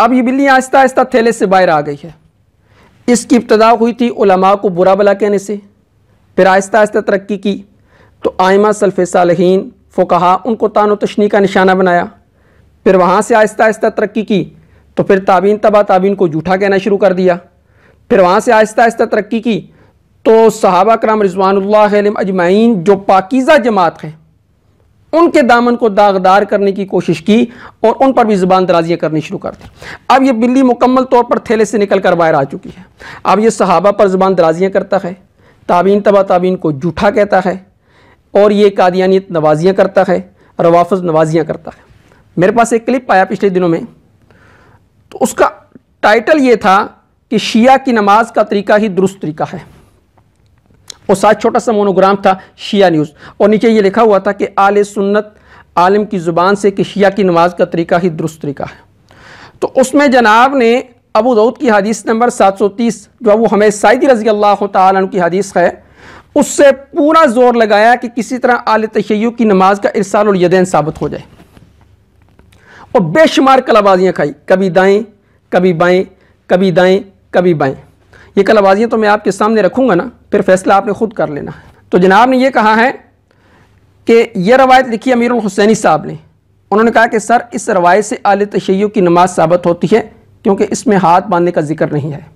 अब ये बिल्ली आहिस्ता आहिस्ता थैले से बाहर आ गई है इसकी इब्तदा हुई थी उलमा को बुरा भला कहने से फिर आहिस्ता आहिस्ता तरक्की की तो आयमा सल्फ़ सालहीन फ़ुकहा उनको तान तशनी का निशाना बनाया फिर वहाँ से आहिस्ता आहिस्ता तरक्की की तो फिर ताबीन तबा ताबीन को जूठा कहना शुरू कर दिया फिर वहाँ से आहिस्ता आहिस्ता तरक्की की तो सहाबा कराम रिजवान अजमाइन जो पाकिज़ा जमात हैं उनके दामन को दागदार करने की कोशिश की और उन पर भी ज़ुबान दराजियाँ करनी शुरू कर दी अब यह बिल्ली मुकम्मल तौर पर थैले से निकल कर बाहर आ चुकी है अब यह सहाबा पर ज़ुबान दराजियाँ करता है ताबीन तबा ताबीन को जूठा कहता है और ये कादियानियत नवाजियाँ करता है रवाफज नवाजियाँ करता है मेरे पास एक क्लिप आया पिछले दिनों में तो उसका टाइटल ये था कि शिया की नमाज का तरीका ही दुरुस्त तरीका है और साथ छोटा सा मोनोग्राम था शिया न्यूज़ और नीचे ये लिखा हुआ था कि आल सुन्नत आलम की ज़ुबान से कि शिया की नमाज का तरीका ही दुरुस्त तरीका है तो उसमें जनाब ने अबू दाऊद की हदीस नंबर 730 जो अबू हमें साइदी रजी अल्लाह की हदीस है उससे पूरा जोर लगाया कि किसी तरह आल तशैय की नमाज का इरसाल और यदैन साबित हो जाए और बेशुमार कलाबाजियाँ खाई कभी दाएँ कभी बाएँ कभी दाएँ कभी बाएँ ये कलाबाजियाँ तो मैं आपके सामने रखूँगा ना फिर फैसला आपने ख़ुद कर लेना तो जनाब ने यह कहा है कि यह रवायत लिखी अमीर हुसैनी साहब ने उन्होंने कहा कि सर इस रवायत से आल तशैय की नमाज साबित होती है क्योंकि इसमें हाथ बांधने का जिक्र नहीं है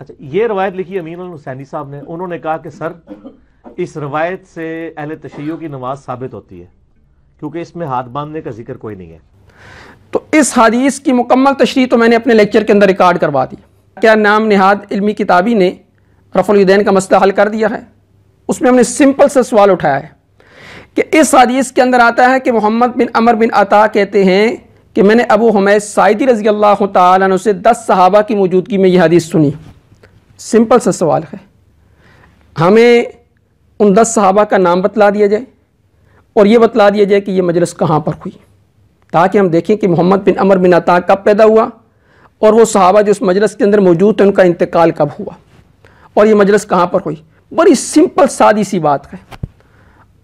अच्छा ये रवायत लिखी अमीर हुसैनी साहब ने उन्होंने कहा कि सर इस रवायत से अहल तशैय की नमाज साबित होती है क्योंकि इसमें हाथ बांधने का जिक्र कोई नहीं है तो इस हदीस की मुकम्मल तशरी तो मैंने अपने लेक्चर के अंदर रिकॉर्ड करवा दी क्या नाम नहाद इल्मी किताबी ने रफ़ुलदैन का मसला हल कर दिया है उसमें हमने सिंपल सा सवाल उठाया है कि इस हदीस के अंदर आता है कि मोहम्मद बिन अमर बिन अता कहते हैं कि मैंने अबू हमैद साइदी रजी अल्लाह तु से दस सहाबा की मौजूदगी में यह हदीस सुनी सिंपल सा सवाल है हमें उन दस सहाबा का नाम बतला दिया जाए और ये बतला दिया जाए कि यह मजलस कहाँ पर हुई ताकि हम देखें कि मोहम्मद बिन अमर बिन अता कब पैदा हुआ और वो सहाबा जो उस मजलस के अंदर मौजूद थे उनका इंतकाल कब हुआ और ये मजलस कहाँ पर हुई बड़ी सिंपल सादी सी बात है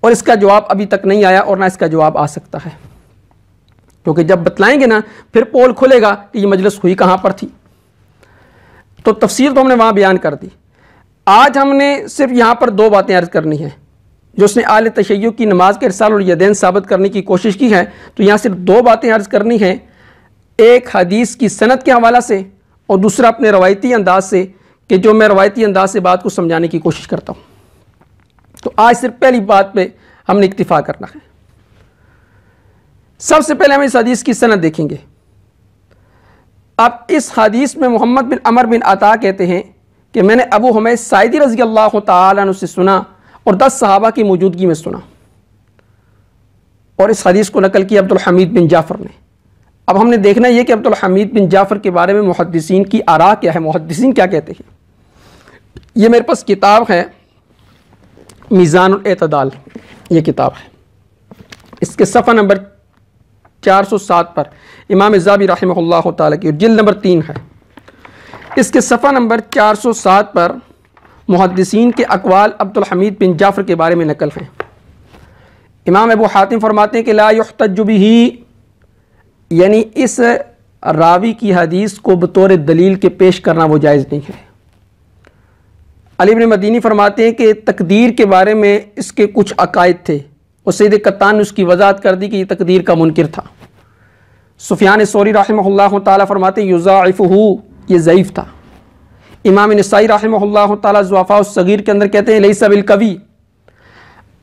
और इसका जवाब अभी तक नहीं आया और ना इसका जवाब आ सकता है क्योंकि जब बतलाएंगे ना फिर पोल खुलेगा कि ये मजलस हुई कहाँ पर थी तो तफसीर तो हमने वहाँ बयान कर दी आज हमने सिर्फ यहाँ पर दो बातें अर्ज करनी है जो उसने आल तशैय की नमाज के अरसाल और यदैन साबित करने की कोशिश की है तो यहाँ सिर्फ दो बातें अर्ज करनी है एक हदीस की सनत के हवाला से और दूसरा अपने रवायती अंदाज से कि जो मैं रवायती अंदाज से बात को समझाने की कोशिश करता हूँ तो आज सिर्फ पहली बात पर हमने इतफ़ा करना है सबसे पहले हम इस हदीस की सनत देखेंगे अब इस हदीस में मोहम्मद बिन अमर बिन अता कहते हैं कि मैंने अबू हमें सायदी रजी अल्लाह तु से सुना और दस सहाबा की मौजूदगी में सुना और इस हदीस को नकल किया अब्दुल हमीद बिन जाफ़र ने अब हमने देखना यह कि अब्दुल हमीद बिन जाफ़र के बारे में मुहदसिन की आरा क्या है मुहदसिन क्या कहते हैं ये मेरे पास किताब है मीज़ानतदाल ये किताब है इसके सफ़ा नंबर 407 पर इमाम जाबी रही की जिल नंबर तीन है इसके सफ़ा नंबर 407 पर मुहदसिन के अकवाल अब्दुल हमीद बिन जाफ़र के बारे में नकल हैं इमाम अबू हातिम फरमाते हैं कि तजुबी ही यानी इस रावी की हदीस को बतौर दलील के पेश करना वो जायज़ नहीं है अलीबन मदीनी फरमाते हैं कि तकदीर के बारे में इसके कुछ अकायद थे और सैद कत्तान ने उसकी वजाहत कर दी कि ये तकदीर का मुनकर था सुफियान सोरी रहम तरमाते फरमाते युज़ाइफ़ ये ज़ईफ़ था इमाम नसाई रहम तफ़ा सगीर के अंदर कहते हैं लई सबिल कवी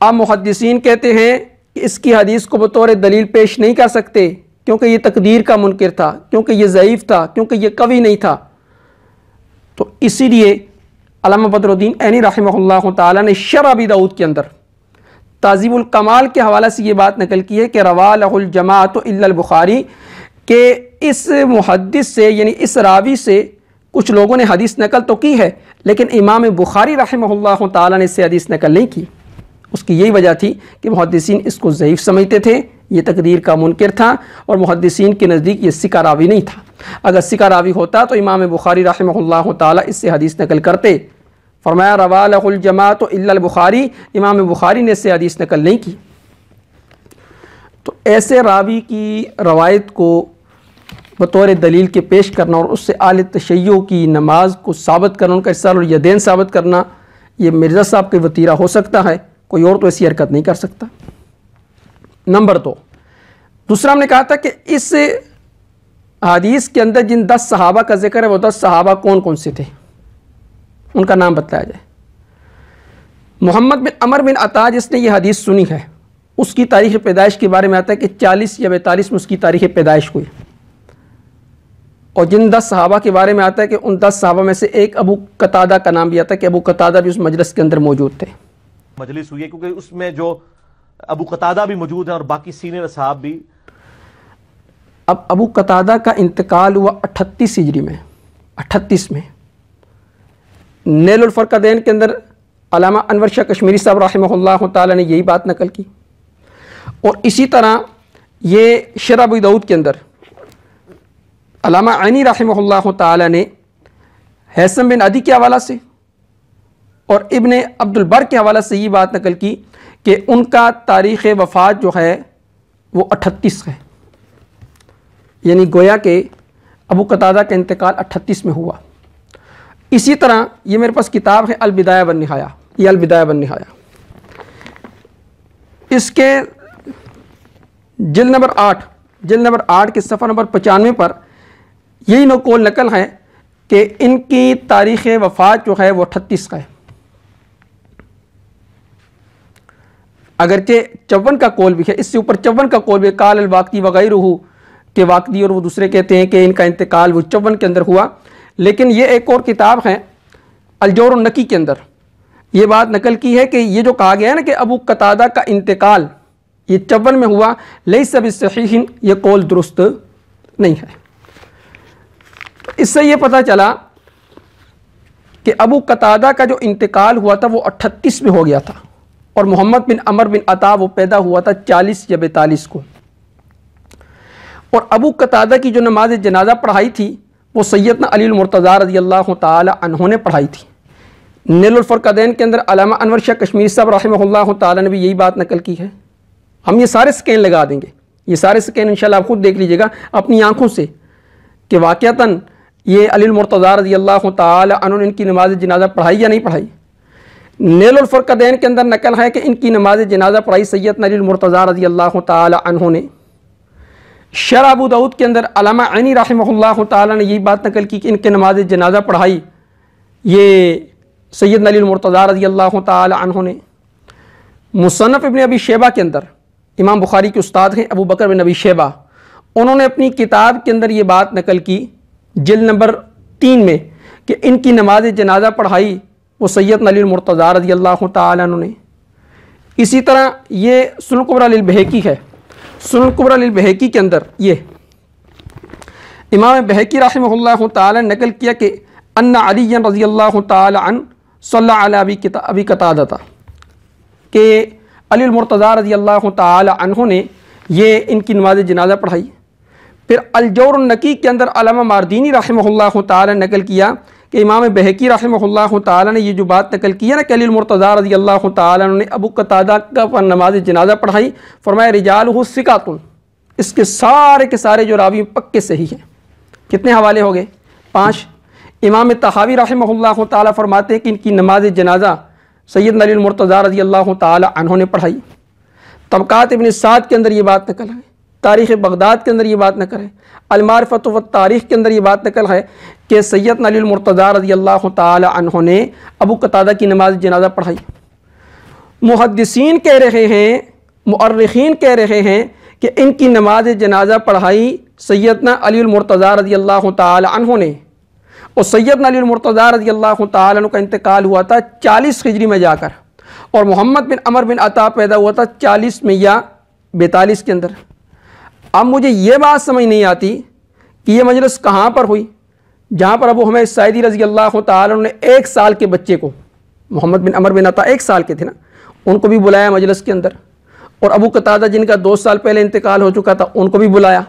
अब मुहदसिन कहते हैं कि इसकी हदीस को बतौर दलील पेश नहीं कर सकते क्योंकि ये तकदीर का मुनकर था क्योंकि ये ज़यीफ़ था क्योंकि ये कवि नहीं था तो इसीलिए अलामा बदरुद्दीन एनी रहमल्ला ने शर अबी दाऊद के अंदर ताज़ीबुलकमाल के हवाले से ये बात नकल की है कि रवालजमात बुखारी के इस मुहदस से यानी इस रावी से कुछ लोगों ने हदीस नकल तो की है लेकिन इमाम बुखारी रहमल्ला ताली ने इससे हदीस नकल नहीं की उसकी यही वजह थी कि मुहदसिन इसको ज़यीफ़ समझते थे ये तकदीर का मुनकर था और मुहदसिन के नज़दीक ये सिका रावी नहीं था अगर सिका रावी होता तो इमाम बुखारी रहमल्ला ताली इससे हदीस नकल करते फरमाया रवालजमा तो बुखारी इमाम बुखारी ने इससे हदीस नकल नहीं की तो ऐसे रावी की रवायत को बतौर दलील के पेश करना और उससे आल तशैयों की नमाज को साबित करना उनका इसार और यदेन साबित करना ये मिर्ज़ा साहब के वतीरा हो सकता है कोई और तो ऐसी हरकत नहीं कर सकता नंबर दो दूसरा हमने कहा था कि इस हदीस के अंदर जिन दस सहाबा का जिक्र है वो दस सहाबा कौन कौन से थे उनका नाम बताया जाए मोहम्मद बिन अमर बिन अताज इसने ये हदीस सुनी है उसकी तारीख पैदाइश के बारे में आता है कि चालीस या बैतालीस में उसकी तारीख पैदाइश हुई और जिन दस सहाबा के बारे में आता है कि उन दस सहाबा में से एक अबू कतादा का नाम भी आता है कि अबू कतादा भी उस मजलिस के अंदर मौजूद थे मजलिस हुई है क्योंकि उसमें जो अबू कतादा भी मौजूद है और बाकी सीनियर साहब भी अब अबू कतादा का इंतकाल हुआ अट्ठतीस हिजरी में अठतीस में नेल उलफ़रकदैन के अंदर अलामा अनवर शाह कश्मीरी साहब रहमल्ला ताला ने यही बात नकल की और इसी तरह ये शराब दाऊद के अंदर अलामा आनी रहमल्ला ताला बिन अदी के हवाला से और इबन अब्दुलबर के हवाला से ये बात नकल की कि उनका तारीख़ वफ़ात जो है वो अट्ठतीस है यानी गोया के अबू कतादा का इंतकाल अट्ठतीस में हुआ इसी तरह ये मेरे पास किताब है अलविदाया बन नहाया ये अलविदाया बन नहाया इसके जिल नंबर आठ जिल नंबर आठ के सफ़र नंबर पचानवे पर यही नकोल नकल है कि इनकी तारीख़ वफ़ात जो है वो अठतीस का है अगरचे चौवन का कौल भी है इससे ऊपर चौवन का कौल भी काल अल वाकती वगैर के वाकदी और वो दूसरे कहते हैं कि इनका इंतकाल वो चौवन के अंदर हुआ लेकिन ये एक और किताब है अलजोर नकी के अंदर ये बात नकल की है कि ये जो कहा गया है ना कि अबू कतादा का इंतकाल ये चौवन में हुआ ले सब सही ये कौल दुरुस्त नहीं है इससे ये पता चला कि अबू कतादा का जो इंतकाल हुआ था वो अट्ठतीस में हो गया था और मोहम्मद बिन अमर बिन अता वो पैदा हुआ था चालीस या बैतालीस को और अबू कतादा की जो नमाज जनाजा पढ़ाई थी वो सैदना अली मुर्तज़ा रजी अल्लाह तहोंने ने पढ़ाई थी नीलफ़रकदैन के अंदर अलामा अनवर शाह कश्मीर साहब रहमल्ला ने भी यही बात नकल की है हम ये सारे स्कैन लगा देंगे ये सारे स्कैन इंशाल्लाह आप खुद देख लीजिएगा अपनी आंखों से कि वाक़ता ये अली मुर्तज़ा रजी अल्लाह तहों इनकी नमाज जनाजा पढ़ाई या नहीं पढ़ाई नीलफ़रकदैन के अंदर नकल है कि इनकी नमाज जनाजा पढ़ाई सैद मुर्तज़ा रजी अल्लाह तहों ने शराबू दाऊद के अंदर अलामा अनी रहा ने यही बात नकल की कि इनके नमाज जनाजा पढ़ाई ये सैद मुर्तज़ा रजी अल्लाह तहों ने मुसनफ़ इबन अबी शेबा के अंदर इमाम बुखारी के उस्ताद हैं अबू बकर बिन अबी शेबा उन्होंने अपनी किताब के अंदर ये बात नकल की जल नंबर तीन में कि इनकी नमाज जनाजा पढ़ाई वो सैयद अली मुर्तज़ा रजी अल्लाह ने इसी तरह ये बहकी है बहकी के अंदर ये इमाम बहकी राहमल्ला तकल किया कि अन्ना अली रजी अल्लाह तबी अबी कतादा था कि अली मुर्तज़ा रजी अल्लाह तहों ने यह इनकी नमाज जनाजा पढ़ाई फिर अलजौर नकी के अंदर अलामा मारदीनी रसम तकल किया कि इमाम बहकी रहमल्ला ने ये जो बात नकल की है ना कलील मुर्तज़ा रजी अल्लाह ने अबू कतादा का नमाज जनाजा पढ़ाई फरमाया रिजाल सिकातुल इसके सारे के सारे जो रावी पक्के सही हैं कितने हवाले हो गए पाँच इमाम तहावी रहमल्ला तरमाते हैं कि इनकी नमाज जनाजा सैद नलील मुर्तज़ा रजी अल्लाह तहों ने पढ़ाई तबक़ात इबन साद के अंदर ये बात नकल है तारीख़ बगदाद के अंदर ये बात नकल है अलमारफत व तारीख़ के अंदर ये बात नकल है कि सैद नलीमरतज़ा रजी अल्लाह तहों ने अबू कतादा की नमाज जनाजा पढ़ाई मुहदसिन कह रहे हैं मर्रखीन कह रहे हैं कि इनकी नमाज जनाजा पढ़ाई सैदना अलीमरतज़ा रजी अल्लाह तहों ने और सैद अलीमरतज़ा रजी अल्लाह तहों का इंतकाल हुआ था चालीस हिजरी में जाकर और मोहम्मद बिन अमर बिन अता पैदा हुआ था चालीस में या बैतालीस के अंदर अब मुझे ये बात समझ नहीं आती कि ये मजलस कहाँ पर हुई जहाँ पर अबू हमें सैदी रजी अल्लाह ने एक साल के बच्चे को मोहम्मद बिन अमर बिन अता एक साल के थे ना उनको भी बुलाया मजलस के अंदर और अबू कतादा जिनका दो साल पहले इंतकाल हो चुका था उनको भी बुलाया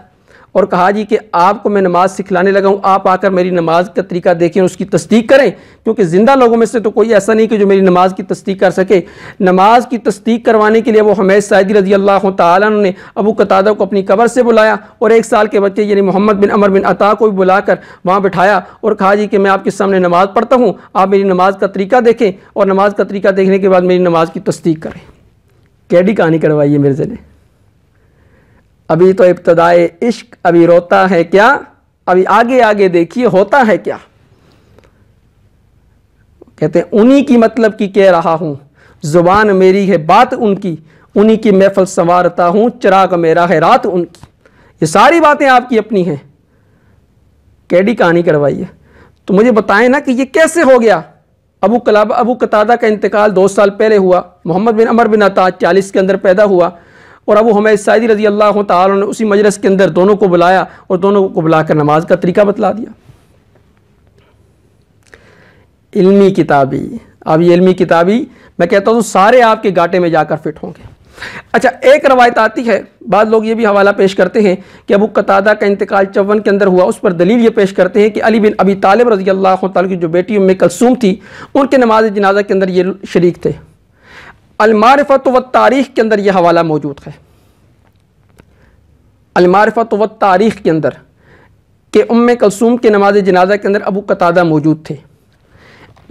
और कहा जी कि आपको मैं नमाज़ सिखलाने लगा हूँ आप आकर मेरी नमाज का तरीका देखें उसकी तस्दीक करें क्योंकि ज़िंदा लोगों में से तो कोई ऐसा नहीं कि जो मेरी नमाज की तस्दीक कर सके नमाज की तस्दीक करवाने के लिए वो हमेश सदी रजी अल्लाह ने अबू कतादा को अपनी कबर से बुलाया और एक साल के बच्चे यानी मोहम्मद बिन अमर बिन अता को भी बुलाकर वहाँ बैठाया और कहा जी कि मैं आपके सामने नमाज़ पढ़ता हूँ आप मेरी नमाज का तरीका देखें और नमाज का तरीका देखने के बाद मेरी नमाज की तस्दीक करें कैडी कहानी करवाई है मेरे से अभी तो इब्तदाए इश्क अभी रोता है क्या अभी आगे आगे देखिए होता है क्या कहते हैं उन्हीं की मतलब की कह रहा हूँ ज़ुबान मेरी है बात उनकी उन्हीं की महफल संवारता हूँ चिराग मेरा है रात उनकी ये सारी बातें आपकी अपनी हैं कैडी कहानी करवाई है तो मुझे बताएं ना कि ये कैसे हो गया अबू कलाबा अबू कतादा का इंतकाल दो साल पहले हुआ मोहम्मद बिन अमर बिन अता चालीस के अंदर पैदा हुआ और अबू हमें सैदी रजी अल्लाह ताल ने उसी मजलस के अंदर दोनों को बुलाया और दोनों को बुलाकर नमाज का तरीका बतला दिया इल्मी किताबी अब ये इल्मी किताबी मैं कहता हूँ तो सारे आपके घाटे में जाकर फिट होंगे अच्छा एक रवायत आती है बाद लोग ये भी हवाला पेश करते हैं कि अबू कतादा का इंतकाल चौवन के अंदर हुआ उस पर दलील ये पेश करते हैं कि अली बिन अबी तालिब रजी अल्लाह की जो बेटी उम कलसूम थी उनके नमाज जनाजा के अंदर ये शरीक थे अलमारफत व तारीख़ के अंदर यह हवाला मौजूद है अलमारफत व तारीख़ के अंदर के उम कलसूम के नमाज जनाजा के अंदर अबू कतादा मौजूद थे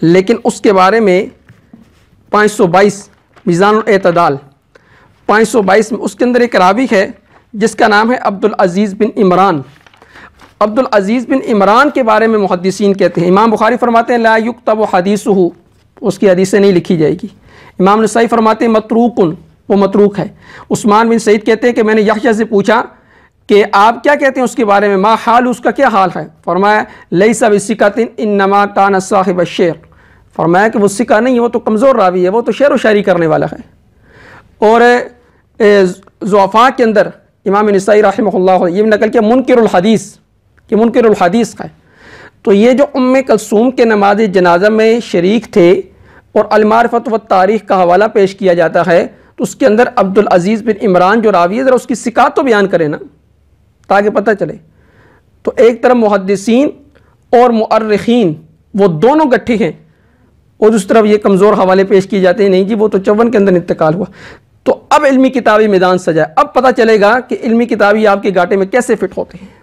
लेकिन उसके बारे में पाँच सौ बाईस मिज़ान अतदाल पाँच सौ बाईस में उसके अंदर एक रावी है जिसका नाम है अब्दुल अजीज़ बिन इमरान अब्दुल अजीज़ बिन इमरान के बारे में मुहदसिन कहते हैं इमाम बुखारी फरमाते हैं लायुक्त तब हदीस हो उसकी हदीसें नहीं लिखी जाएगी इमाम नसाई फरमाते हैं मतरूकन वो मतरूक है उस्मान बिन सईद कहते हैं कि मैंने यक्षा से पूछा कि आप क्या कहते हैं उसके बारे में माँ हाल उसका क्या हाल है फरमाया लई सब सिकातिन इन नमा तान साहिब शेर फरमाया कि वो सिका नहीं है वो तो कमज़ोर रावी है वो तो शेर व शायरी करने वाला है और जोफ़ा के अंदर इमाम नसाई रहमल्ला ये नकल के मुनकर हदीस कि मुनकर हदीस है तो ये जो उम कलसूम के नमाज जनाजा में शरीक थे और अलमारफत व तारीख़ का हवाला पेश किया जाता है तो उसके अंदर अब्दुल अजीज़ बिन इमरान जो रावी है ज़रा उसकी सिका तो बयान करें ना ताकि पता चले तो एक तरफ मुहदसिन और मर्रखीन वो दोनों गट्ठी हैं और उस तरफ ये कमज़ोर हवाले पेश किए जाते हैं नहीं जी वो तो चौवन के अंदर इंतकाल हुआ तो अब इलमी किताबी मैदान सजाए अब पता चलेगा कि इलमी किताबी आपके घाटे में कैसे फिट होते हैं